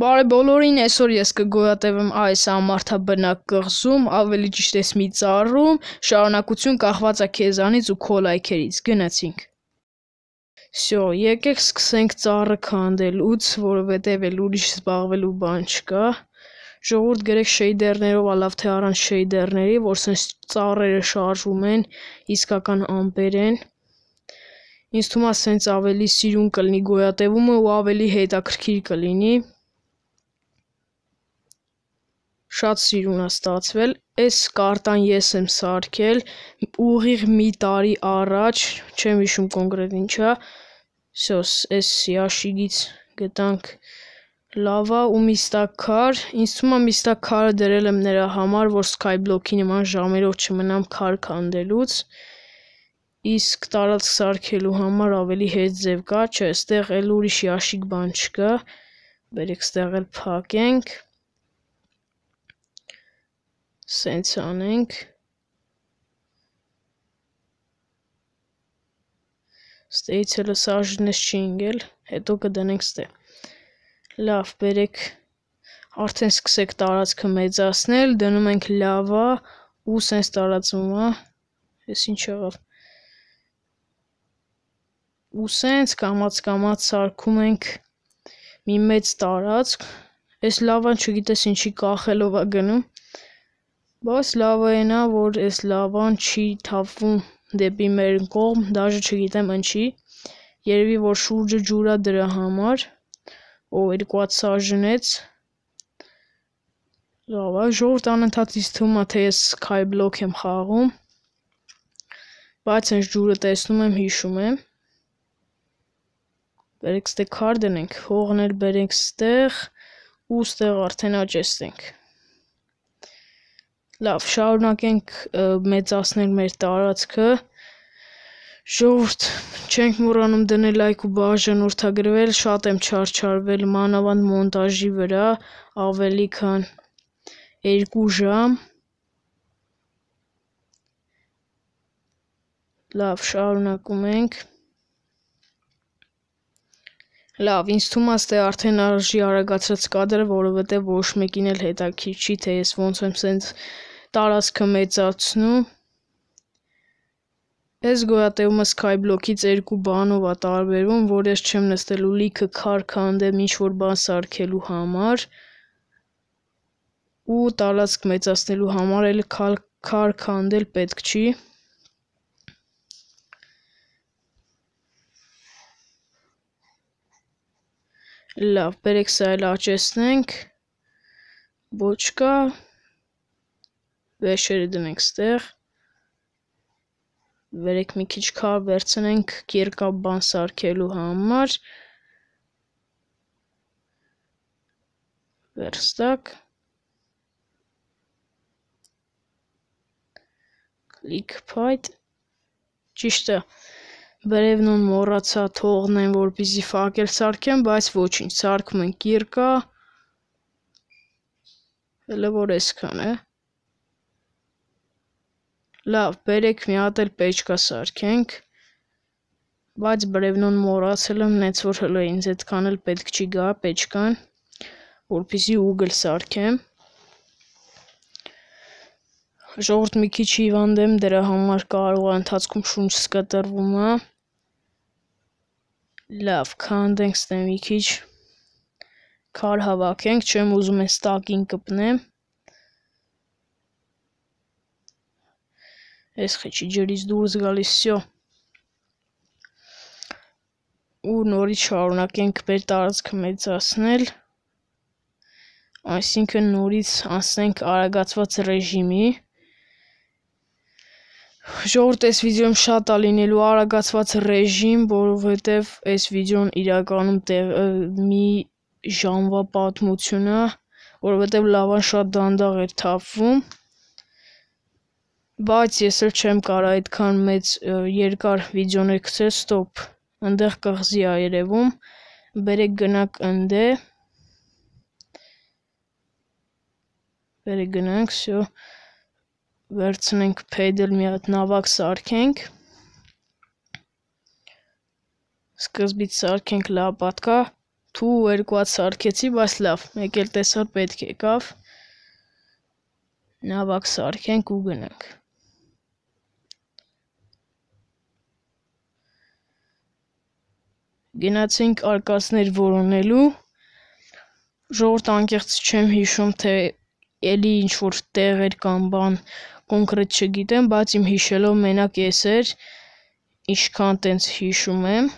Բարե բոլորին, այսօր ես կգոյատևեմ այս ամարթաբնակ կղզում, ավելի ճիշտ էս մի ծառում, շարունակություն կախված է քեզանից ու քո լայքերից։ Գնացինք։ Всё, եկեք սկսենք ծառը քանդելուց, որովհետև էլ ուրիշ զբաղվելու բան չկա։ Ժողովուրդ գրեք շեյդերներով, ալավ թե առանց շեյդերների, որ sense ծառերը շարժվում են իսկական ամպերեն։ Ինձ թվում է sense ավելի սիրուն կլինի գոյատևումը ու ավելի հետաքրքիր կլինի։ կլ շատ սիրուն է ստացվել։ Այս կարտան ես եմ սարքել ուղիղ մի տարի առաջ, չեմ հիշում կոնկրետ ինչա։ Սոս, այս Յաշիգից գտանք լավա ու միստակար, ինձ թվում է միստակարը դրել եմ նրա համար, որ Skyblock-ի նման ժամերով չմնամ քար քանդելուց։ Իսկ տարածք սարքելու համար ավելի հետ ձև կա, չէ, այստեղ էլ ուրիշ յաշիկ բան չկա։ Բերեք ստեղ էլ փակենք։ Սենց անենք։ Ստեից էլ սաժնես չի ինգել, հետո կդնենք ստե։ Լավ, բերեք, արդեն սկսեք տարածքը մեծացնել, դնում ենք լավա ու սենց տարածում է, հա։ ես ինչ եղավ։ Ու սենց կամաց-կամաց սարքում ենք մի մեծ տարածք, այս լավան չգիտես ինչի կախելով է գնում, Բայց լավ է նա, որ էս լավան չի թափվում դեպի մեր կողմ, դաժե չգիտեմ ինչի։ Երևի որ շուրջը ջուրա դրա համար, ով երկուած սաժնեց։ Լավ, ժողովուրդ անընդհատ ինձ թվում է, թե ես Sky Block եմ խաղում։ Բայց այս ջուրը տեսնում եմ, հիշում եմ։ Բերեք ստե քարդեն ենք, հողներ բերենք ստեղ ու ստեղ արդեն աճեցնենք։ Լավ, շարունակենք մեծացնել մեր տարածքը։ Ժողովուրդ, չենք մոռանում դնել լայք ու բաժանորդագրվել, շատ եմ չարչարվել մանավանդ մոնտաժի վրա, ավելի քան 2 ժամ։ Լավ, շարունակում ենք։ Լավ, ինձ թվում է ստե արդեն արժի արագացրած կադրը, որովհետև ոչ մեկին էլ հետաքրքիր չի, թե ես ոնց եմ սենց տարածքը մեծացնում։ Այս գոյատևումը Skyblock-ից երկու բանով է տարբերվում, որ ես չեմ նստելու լիքը քարքա անդեմ ինչ-որ բան սարքելու համար, ու տարածք մեծացնելու համար էլ քարքա անդել պետք չի։ Լավ, բերեք սա էլ աճեցնենք։ Ոչ կա, վերջերը դնենք ստեղ, վերեք մի քիչ քար վերցնենք կերկաբան սարքելու համար, վերստակ, կլիկ պայտ, ճիշտը, բերևն ուն մորացա թողնեն, որպիզի վակել սարքեն, բայց ոչ ինչ, սարքում ենք գիրկա, հելը որ եսքան է, Լավ, բերեք մի հատ էլ պեչկա սարքենք։ Բայց Բրևնոն մոռացել եմ, նենց որ հլը ինձ այդքան էլ պետք չի գա պեչկան, որպեսզի Google սարքեմ։ Ժողովուրդ մի քիչ հիվանդեմ, դրա համար կարող է ընթացքում շունչ սկտրվում, հա։ Լավ, քանդենք ստեմ մի քիչ։ Քար հավաքենք, չեմ ուզում էս տակին կպնեմ։ Այս խեչի ջրից դուրս գալիս սյո։ Ու նորից շարունակենք մեր տարածքը մեծացնել։ Այսինքն նորից անցնենք արագացված ռեժիմի։ Ժողովուրդ, այս վիդեոյում շատ է լինելու արագացված ռեժիմ, որովհետև այս վիդեոն իրականում տեղ, մի ժամվա պատմությունը, որովհետև լավան շատ դանդաղ էր թափվում։ Բայց ես էլ չեմ կարա այդքան մեծ երկար վիդեոներ գցել, ստոպ։ Այնտեղ կղզի է երևում։ Բերեք գնանք ընդ է։ Բերեք գնանք, всё։ Վերցնենք pedal մի հատ նավակ սարքենք սկզբից սարքենք լապատկա, թու երկուած սարքեցի, բայց լավ, մեկ էլ տեսար պետք եկավ, նավակ սարքենք ու գնանք։ Գնացինք արկածներ որոնելու։ Ժողովուրդ անկեղծ չեմ հիշում, թե էլի ինչ որ տեղ էր կամ բան կոնկրետ չգիտեմ, բայց իմ հիշելով մենակ ես էր, ինչքան տենց հիշում եմ։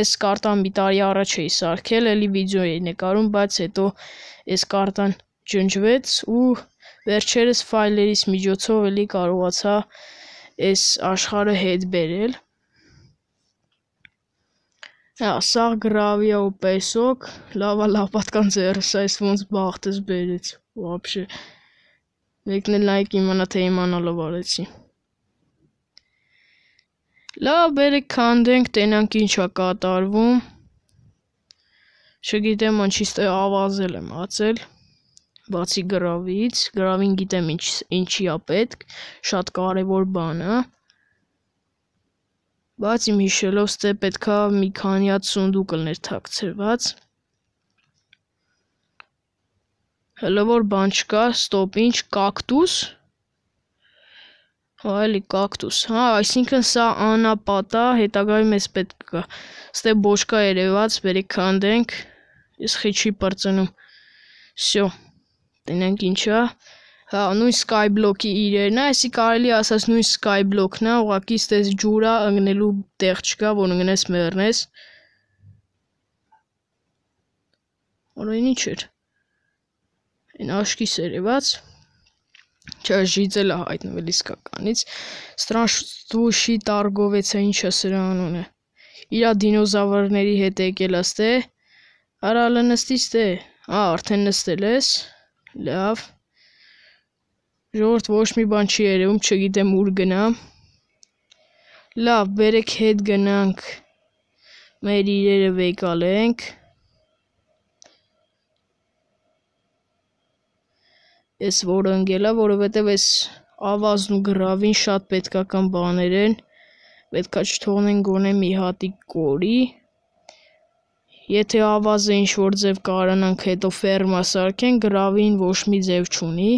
Այս կարտան մի տարի առաջ էի սարքել, էլի վիդեո էի նկարում, բայց հետո այս կարտան ջնջվեց ու վերջերս ֆայլերից միջոցով էլի կարողացա այս աշխարհը հետ բերել։ Սա գրավիա ու պեսոկ, լավա լավ պատկան ձերս այս ոնց բաղթս բերեց, վապշե, մեկնել նայք իմանա թե իմանալով արեցի։ լավ բերեք կանդենք, տենանք ինչա կատարվում, չգիտեմ անչիստե ավազել եմ ացել, բացի գրավից, գրավին գիտեմ ինչ, ինչի է պետք, շատ կարևոր բան է, բայց իմ հիշելով ստե պետքա մի քանի հատ սունդուկ լներ թաքցրված։ Հələ որ բան չկա, ստոպ ինչ, կակտուս։ Հա, էլի կակտուս։ Հա, այսինքն սա անապատա, հետագայում էս պետք կա։ Ստե բոշկա երևած, բերի քանդենք։ Իս խիչի բրծնում։ Всё։ Տենանք ինչա հա նույն sky block-ի իրերն է, այսի կարելի ասած նույն sky block-ն է, ուղղակի ստես ջուրա ընկնելու տեղ չկա, որ ընկնես մեռնես։ Օրինի չէր։ Այն աշկի սերևած չաժիծել է հայտնվել իսկականից։ Ստրանշտուշի տարգովեցա ինչա սրա անունը։ Իրա դինոզավրների հետ եկել աստե։ Արա լնստիս դե։ Ա, արդեն նստել ես։ Լավ։ Ժողովուրդ ոչ մի բան չի երևում, չգիտեմ ուր գնամ։ Լավ, բերեք հետ գնանք։ Մեր իրերը վեկալենք։ Ես որ ընկելա, որովհետև այս ավազն ու գրավին շատ պետքական բաներ են։ Պետքա չթողնեն գոնե մի հատի կորի։ Եթե ավազը ինչ որ ձև կարանանք հետո ֆերմա սարքեն, գրավին ոչ մի ձև չունի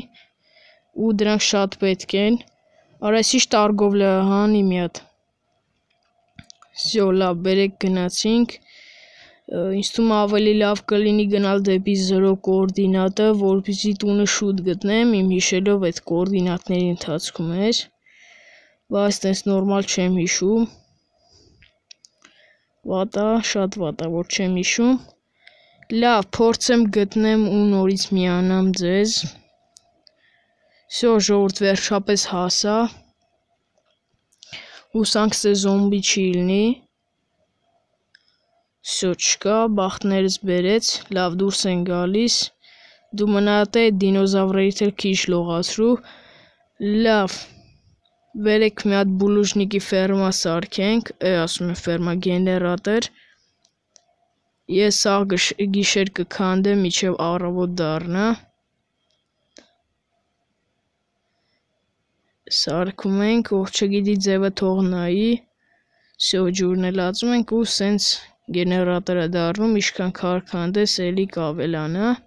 ու դրանք շատ պետք են։ Արայսիշ տարգով լհանի մի հատ։ Всё, լավ, բերեք գնացինք։ Ինչ թվում ավելի լավ կլինի գնալ դեպի 0 կոորդինատը, որպեսզի տունը շուտ գտնեմ, իմ հիշելով այդ կոորդինատների ընթացքում էր։ Բայց այտենց նորմալ չեմ հիշում։ Վատա, շատ վատա, որ չեմ հիշում։ Լավ, փորձեմ գտնեմ ու նորից միանամ ձեզ։ Всё, ժողովուրդ վերջապես հասա։ Հուսանք սե զոմբի չի լինի։ Всё, չկա, բախտներս բերեց, լավ դուրս են գալիս։ Դու մնաթե դինոզավրերից էլ քիչ լողացրու։ Լավ։ Վերեք մի հատ բուլուժնիկի ֆերմա սարքենք, է ասում եմ ֆերմա գեներատոր։ Ես աղ գիշեր կքանդեմ, միջև առավոտ դառնա։ դա սարկում ենք, որ չգիտի ձևը թողնայի, սյոջուրն էլ ածում ենք ու սենց գեներատորը դառնում, իշքան քարքանդես էլի կավելանա։ հա։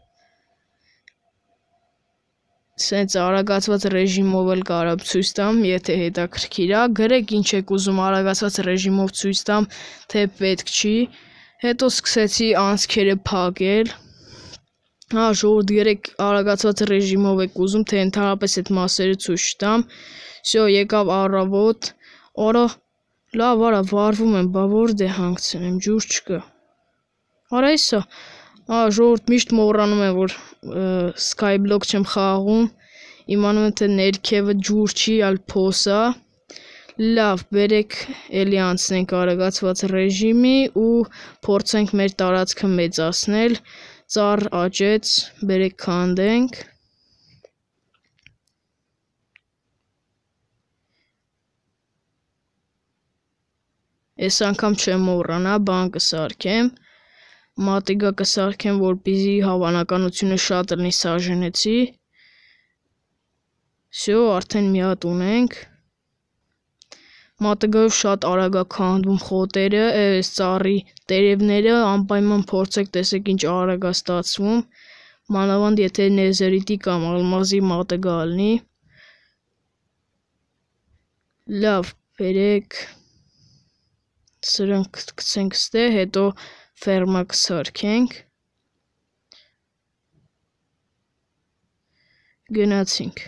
Սենց արագացված ռեժիմով էլ կարապ ցույց տամ, եթե հետաքրքիր է, գրեք ինչ եք ուզում արագացված ռեժիմով ցույց տամ, թե պետք չի։ Հետո սկսեցի անցքերը փակել, հա ժողովուրդ երեք արագացված ռեժիմով եք ուզում, թե ընդհանրապես այդ մասերը ցույց տամ։ Всё, եկավ առավոտ, օրը լավ արա վարվում եմ, բա որտե դե հանգցնեմ, ջուր չկա։ Արա էսա։ Ա ժողովուրդ միշտ մոռանում եմ, որ Skyblock չեմ խաղում։ Իմանում եմ, թե ներքևը ջուր չի, այլ փոսա։ Լավ, բերեք էլի անցնենք արագացված ռեժիմի ու փորձենք մեր տարածքը մեծացնել ծառ աճեց, բերեք քանդենք։ Ես անգամ չեմ մոռանա, բան կսարքեմ։ Մատիգա կսարքեմ, որպեսզի հավանականությունը շատ լինի սաժենեցի։ Всё, արդեն մի հատ ունենք։ Մատակարարով շատ արագ է քանդվում խոտերը, այս ծառի տերևները, անպայման փորձեք տեսեք ինչ արագ է ստացվում։ Մանավանդ եթե ներզերիտի կամ ալմազի մատը գալնի։ Լավ, բերեք։ Սրանք գցենք ստե, հետո ֆերմա կսարքենք։ Գնացինք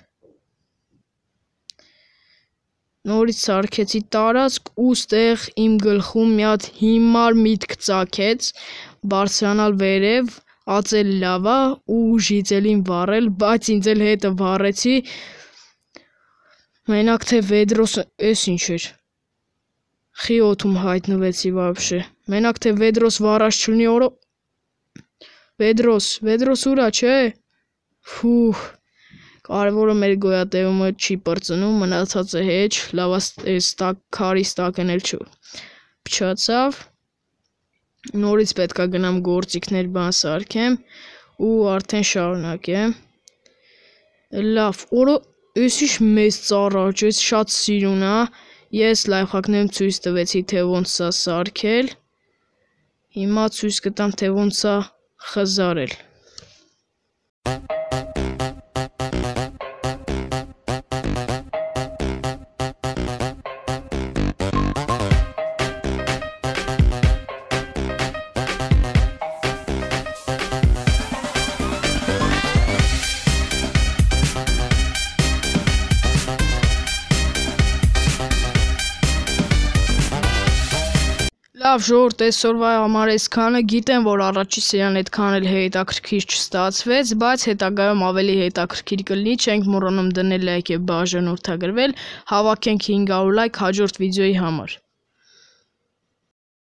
նորից սարքեցի տարածք ու ստեղ իմ գլխում մի հատ հիմար միտք ծագեց բարձրանալ վերև ածել լավա ու ժիծելին վառել բայց ինձ էլ հետը վառեցի մենակ թե վեդրոսը էս ինչ էր խիոթում հայտնվեցի вообще մենակ թե վեդրոս վառած չլինի օրը վեդրոս վեդրոս ուրա չէ ֆուհ Կարևորը մեր գոյատևումը չի պրծնում, մնացածը հեչ, լավա ստակ, քարի ստակն էլ չու։ Փչացավ։ Նորից պետքա գնամ գործիքներ բան սարքեմ ու արդեն շարունակեմ։ Լավ, օրը եսիշ մեծ ծառաջ, ես շատ սիրուն ա։ Ես լայֆհակներում ցույց տվեցի, թե ոնց սա սարքել։ Հիմա ցույց կտամ, թե ոնց սա խզարել։ Thank you. Լավ, ժողովուրդ, այսօրվա համար այսքանը գիտեմ, որ առաջի սերիան այդքան էլ հետաքրքիր չստացվեց, բայց հետագայում ավելի հետաքրքիր կլինի, չենք մոռանում դնել լայք like եւ բաժանորդագրվել, հավաքենք 500 լայք like հաջորդ վիդեոյի համար։